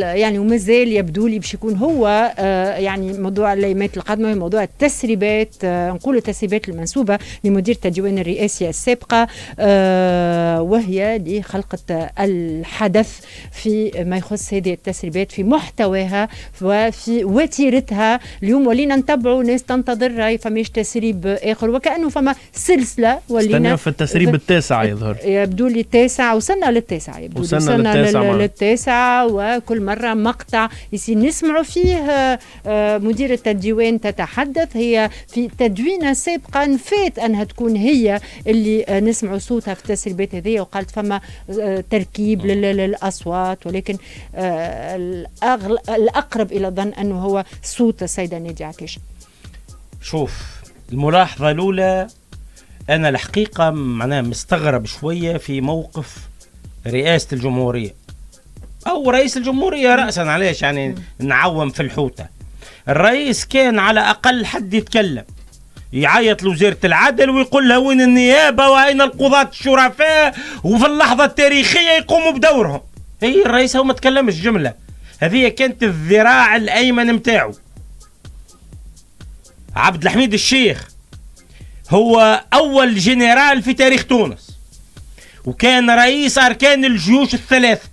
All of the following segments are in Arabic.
يعني ومازال يبدو لي باش يكون هو آه، يعني موضوع الليمات القادمه موضوع التسريبات آه، نقول التسريبات المنسوبه لمديرة الديوان الرئاسي السابقه آه، وهي لخلقه الحدث في ما يخص هذه التسريبات في محتواها وفي وتيرتها اليوم ولينا نتبعوا ناس تنتظر راي فماش تسريب اخر وكانه فما سلسله ولينا في التسريب التاسع يظهر يبدو لي التاسع وصلنا للتاسع يبدو وصلنا, وصلنا للتاسع, للتاسع وكل كل مرة مقطع يصير نسمعوا فيه آه، آه، مديرة الديوان تتحدث هي في تدوينة سابقا فات أنها تكون هي اللي آه، نسمعوا صوتها في التسريبات هذه وقالت فما تركيب للأصوات ولكن الأقرب إلى الظن أنه هو صوت السيدة نادية عكيش شوف الملاحظة الأولى أنا الحقيقة معناها مستغرب شوية في موقف رئاسة الجمهورية او رئيس الجمهوريه راسا علاش يعني نعوم في الحوته الرئيس كان على اقل حد يتكلم يعيط لوزارة العدل ويقول لها وين النيابة وأين القضاة الشرفاء وفي اللحظة التاريخية يقوموا بدورهم هي الرئيس هو ما تكلمش جملة هذه كانت الذراع الأيمن متاعه عبد الحميد الشيخ هو أول جنرال في تاريخ تونس وكان رئيس أركان الجيوش الثلاثة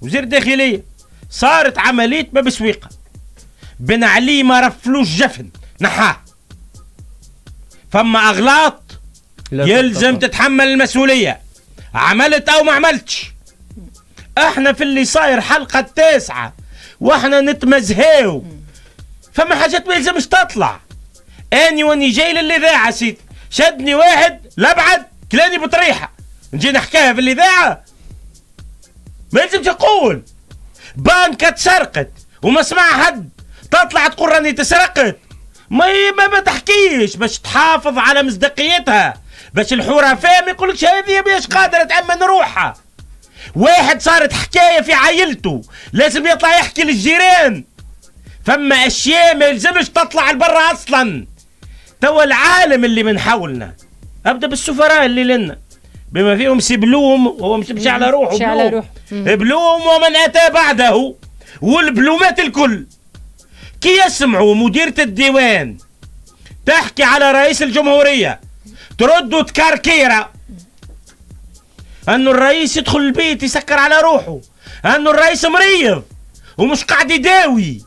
وزير الداخليه صارت عمليه باب سويقه بن علي ما رفلوش جفن نحاه فما اغلاط يلزم تطلع. تتحمل المسؤوليه عملت او ما عملتش احنا في اللي صاير حلقه التاسعه واحنا نتمزهاو فما حاجات ما يلزمش تطلع اني واني جاي للاذاعه سيدي شدني واحد لبعد كلاني بطريحه نجي نحكيها في الاذاعه ما يلزمش تقول بانكة اتسرقت وما سمع حد تطلع تقول راني تسرقت ما ما تحكيش باش تحافظ على مصداقيتها باش الحوره فاهم يقولك هذه مش قادره تامن روحها واحد صارت حكايه في عائلته لازم يطلع يحكي للجيران فما اشياء ما يلزمش تطلع لبرا اصلا توا العالم اللي من حولنا ابدا بالسفراء اللي لنا بما فيهم سبلوم وهو مش مش على روحه مش على روحه بلوم ومن اتى بعده والبلومات الكل كي يسمعوا مديرة الديوان تحكي على رئيس الجمهورية تردوا تكركيرة انه الرئيس يدخل البيت يسكر على روحه انه الرئيس مريض ومش قاعد يداوي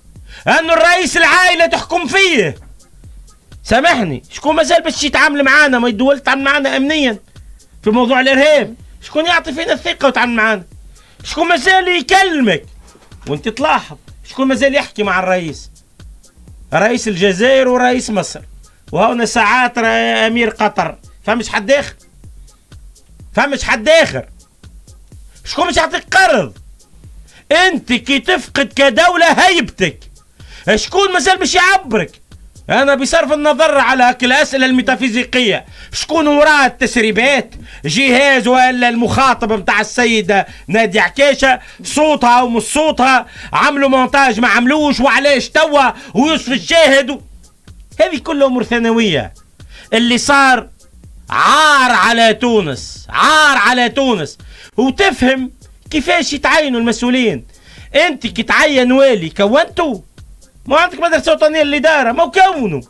انه الرئيس العائلة تحكم فيه سامحني شكون مازال باش يتعامل معانا ما الدول تتعامل معانا امنيا في موضوع الارهاب شكون يعطي فينا الثقه وتعامل معانا شكون مازال يكلمك وانت تلاحظ شكون مازال يحكي مع الرئيس رئيس الجزائر ورئيس مصر وهنا ساعات امير قطر فمش حد اخر فمش حد اخر شكون مش يعطيك قرض انت كي تفقد كدوله هيبتك شكون مازال مش يعبرك انا بصرف النظر على الاسئله الميتافيزيقيه شكون وراء التسريبات جهاز والا المخاطب نتاع السيده نادي عكاشه صوتها ومش صوتها عملوا مونتاج ما عملوش وعلاش توا ويوسف الشاهد و... هذه كل امور ثانويه اللي صار عار على تونس عار على تونس وتفهم كيفاش يتعينوا المسؤولين انت كي تعين والي كونتو ما عندك مدرسه وطنيه للاداره ما كونوا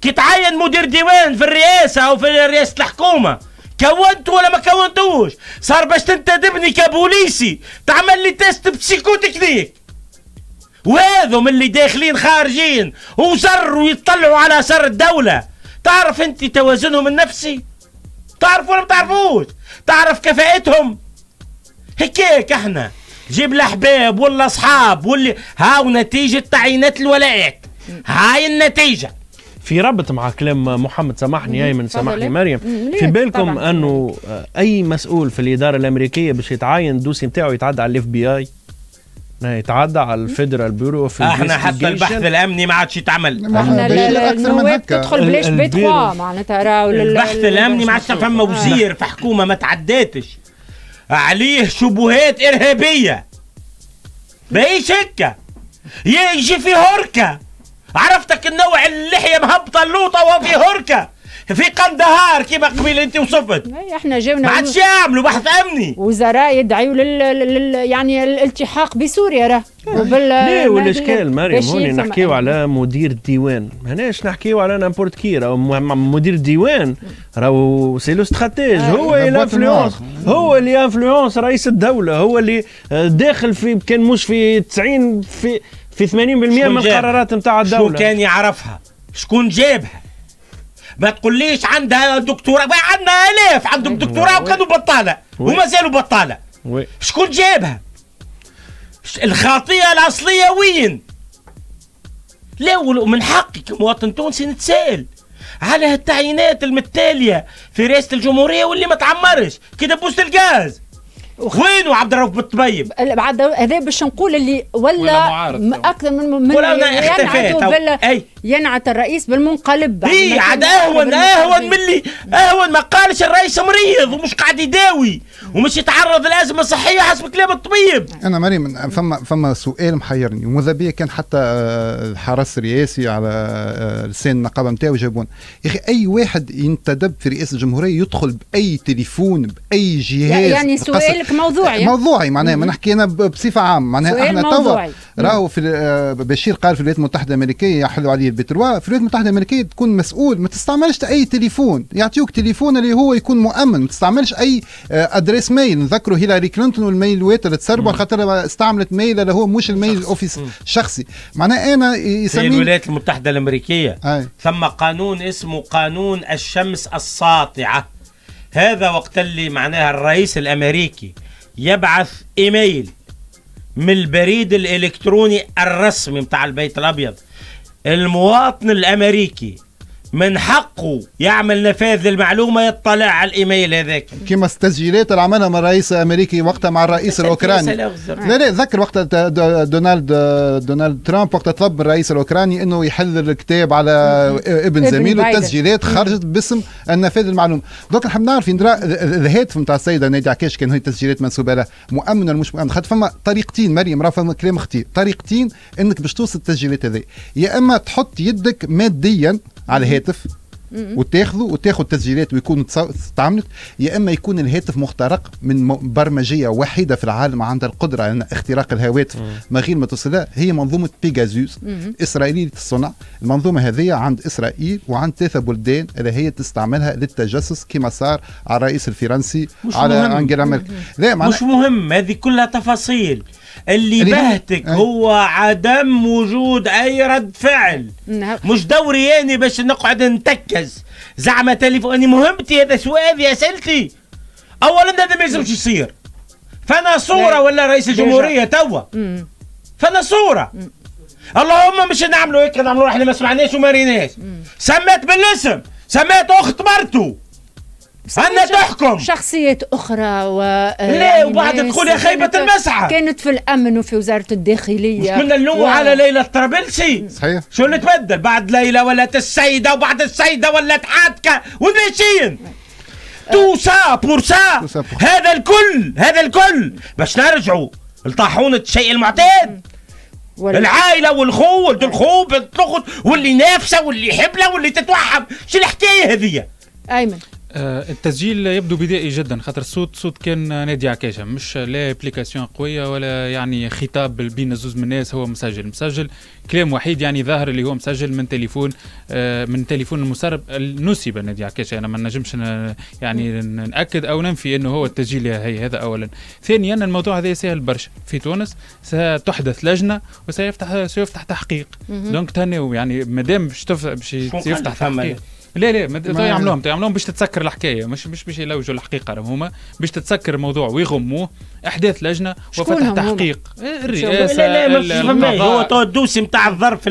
كي تعين مدير ديوان في الرئاسه او في رئاسه الحكومه كونت ولا ما كونتوش صار باش تنتدبني كبوليسي تعمل لي تيست بسيكو وهذو وهذم اللي داخلين خارجين وزر ويطلعوا على سر الدولة تعرف انت توازنهم النفسي تعرف ولا ما تعرفوش تعرف كفاءتهم هكاك احنا جيب الاحباب ولا اصحاب واللي هاو نتيجة تعيينات الولاءات هاي النتيجة في ربط مع كلام محمد سامحني ايمن سامحني مريم في بالكم انه اي مسؤول في الاداره الامريكيه باش يتعين الدوسي نتاعو يتعدى على الاف بي اي يتعدى على الفيدرال بيورو اوف احنا حتى البحث الامني ما عادش يتعمل احنا النواب تدخل بلاش بي 3 معناتها راهو البحث الامني ما عادش فما وزير في حكومه ما تعداتش عليه شبهات ارهابيه باي هكا يجي في هركه عرفتك النوع اللحيه مهبطه اللوطه وفي هركه في قندهار كيما قبيل انت وصفت اي احنا جبنا ما عادش يعملوا بحث امني وزراء يدعيوا لل... لل... يعني الالتحاق بسوريا راه وبال ليه والاشكال مريم هوني نحكيو على مدير الديوان ماناش نحكيو على نامبورت كي راهو مدير الديوان راهو سي لو ستراتيج آه. هو الانفلونس هو اللي انفلونس رئيس الدوله هو اللي آه، داخل في كان مش في 90 في في 80% من القرارات نتاع الدوله شكون كان يعرفها شكون جابها ما تقوليش عندها دكتوراه عندنا الاف عندهم دكتوراه وكانوا بطاله وما زالوا بطاله شكون جابها الخطيه الاصليه وين لا ومن حقي كمواطن تونسي نتسائل على التعيينات المتاليه في رئاسه الجمهوريه واللي ما تعمرش كي دبوس الغاز وينو عبد الرؤوف بالطبيب هذا باش نقول اللي ولا, ولا معارض اكثر من من ولا اختفى اي ينعت الرئيس بالمنقلب اي عاد اهون اهون من اللي اهون ما قالش الرئيس مريض ومش قاعد يداوي ومش يتعرض لازمه صحيه حسب كلام الطبيب انا مريم فما فما سؤال محيرني وماذا بيا كان حتى آه، الحرس الرئاسي على آه، لسان النقابه نتاعو جابون يا اخي اي واحد ينتدب في رئاسه الجمهوريه يدخل باي تليفون باي جهاز يعني سؤالك موضوعي آه، موضوعي معناها ما نحكي انا بصفه عامه معناها احنا توا راهو في بشير قال في الولايات المتحده الامريكيه يحلوا عليه بتروا في الولايات المتحده الامريكيه تكون مسؤول ما تستعملش اي تليفون يعطيوك تليفون اللي هو يكون مؤمن ما تستعملش اي آه، ادريس ميل نذكروا هيلاري كلينتون والميلوات اللي تسربوا خاطر استعملت ميل اللي هو مش الميل الاوفيس الشخصي معناه انا يسمي الولايات المتحده الامريكيه أي. ثم قانون اسمه قانون الشمس الساطعه هذا وقت اللي معناها الرئيس الامريكي يبعث ايميل من البريد الالكتروني الرسمي بتاع البيت الابيض المواطن الامريكي من حقه يعمل نفاذ للمعلومة يطلع على الإيميل هذاك كما التسجيلات اللي عملها من الرئيس الأمريكي وقتها مع الرئيس الأوكراني لا لا ذكر وقت دونالد دونالد ترامب وقت طلب من الرئيس الأوكراني أنه يحل الكتاب على ابن زميله التسجيلات خرجت باسم النفاذ المعلومة دوك نحب نعرف الهاتف نتاع السيدة نادي عكاش كان هي التسجيلات منسوبة لها مؤمن ولا مش مؤمن خاطر فما طريقتين مريم راه فما كلام خطير طريقتين أنك باش توصل التسجيلات هذه يا أما تحط يدك ماديا على الهاتف وتاخذه وتاخذ تسجيلات ويكون استعملت يا اما يكون الهاتف مخترق من برمجيه وحيده في العالم عندها القدره على اختراق الهواتف ما غير ما تصلها هي منظومه بيجازوس اسرائيليه الصنع المنظومه هذه عند اسرائيل وعند ثلاثه بلدان اللي هي تستعملها للتجسس كما صار على الرئيس الفرنسي على انجيلا ميركل مش مهم هذه كلها تفاصيل اللي بهتك أي. هو عدم وجود اي رد فعل نعم. مش دوري يعني باش نقعد نتكز زعما تليفوني مهمتي هذا سؤالي اسئلتي اولا هذا ما يلزمش يصير فانا صوره ولا رئيس الجمهوريه توا فانا صوره اللهم مش نعملوا هيك نعملوا احنا ما سمعناش وما ريناش سميت بالاسم سميت اخت مرته عندنا تحكم شخصيات أخرى و آه، لا يعني وبعد تقول يا خيبة المسعه كانت في الأمن وفي وزارة الداخلية كنا نلوموا على ليلى الطرابلسي صحيح شو اللي تبدل بعد ليلى ولات السيدة وبعد السيدة ولات حاتكة وماشيين آه. تو سا بور سا هذا الكل هذا الكل باش نرجعوا لطاحونة الشيء المعتاد العائلة والخو ولد الخو بنت واللي نافسة واللي حبلة واللي تتوحم شو الحكاية هذه أيمن آه، التسجيل يبدو بدائي جدا خاطر الصوت صوت كان نادي عكاشة مش لا ابليكاسيون قوية ولا يعني خطاب بين زوز من الناس هو مسجل مسجل كلام وحيد يعني ظاهر اللي هو مسجل من تليفون آه، من تليفون المسرب نسب نادي عكاشة انا ما نجمش يعني ناكد او ننفي انه هو التسجيل هي هذا اولا ثانيا الموضوع هذا سهل برشا في تونس ستحدث لجنة وسيفتح سيفتح تحقيق دونك تهنيو يعني مادام باش باش يفتح تحقيق لا لا ما يعملوهم يعملوهم باش تتسكر الحكايه مش مش باش يلوجوا الحقيقه هما باش تتسكر الموضوع ويغموه احداث لجنه وفتح تحقيق إيه، الرئاسه لا لا ما هو تو الدوسي نتاع الظرف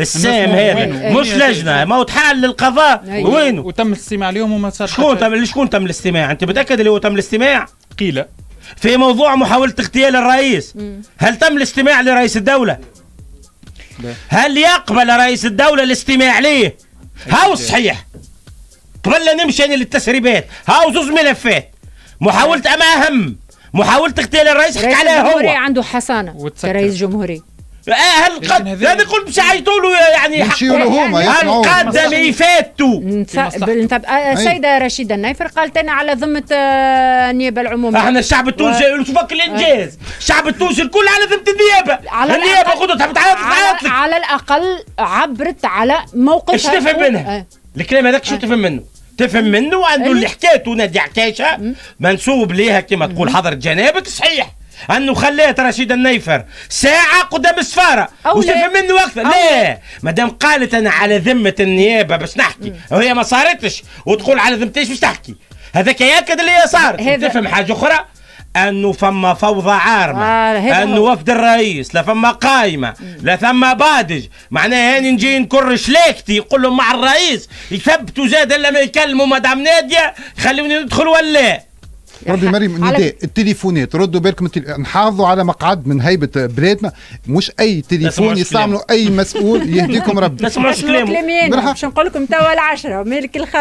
السام هذا مش لجنه ما هو تحال للقضاء أيوة. وينه وتم الاستماع اليوم وما صار شكون تم شكون تم الاستماع انت متاكد اللي هو تم الاستماع قيل في موضوع محاوله اغتيال الرئيس هل تم الاستماع لرئيس الدوله هل يقبل رئيس الدوله الاستماع ليه هاو الصحيح قبل لا نمشي انا للتسريبات هاو زوز ملفات محاولة اما اهم محاولة اغتيال الرئيس حكى عليها هو عنده حصانة كرئيس جمهوري إيه، هل قد هذا قلت مش عيطوا له يعني حقه هما هل قدم يفاتوا تبقى السيده آه، رشيده النيفر قالت انا على ذمه النيابه آه، العموميه احنا الشعب التونسي تفكر الانجاز آه. الشعب التونسي الكل على ذمه النيابه على النيابه قدوه تحب تعيط على الاقل عبرت على موقفها ايش تفهم منها؟ الكلام هذاك شو تفهم منه؟ تفهم منه انه إيه. اللي حكاته نادي عكاشه منسوب ليها كما تقول حضرة جنابك صحيح انه خلات رشيد النيفر ساعه قدام السفاره وشاف منه اكثر لا مادام قالت انا على ذمه النيابه باش نحكي وهي ما صارتش وتقول على ذمتيش باش تحكي هذاك ياكد اللي هي صارت تفهم حاجه اخرى انه فما فوضى عارمه آه انه وفد الرئيس لا فما قايمه لا فما بادج معناها هاني نجي نكر شلاكتي يقول لهم مع الرئيس يثبتوا زاد الا ما يكلموا مدام ناديه يخلوني ندخل ولا يعني ربي مريم نداء التليفونات ردوا بالكم التلي... نحافظوا على مقعد من هيبه بلادنا مش اي تليفون يستعملوا اي مسؤول يهديكم ربي تسمعوش كلامه باش نقول لكم توا العشره مالك الخالد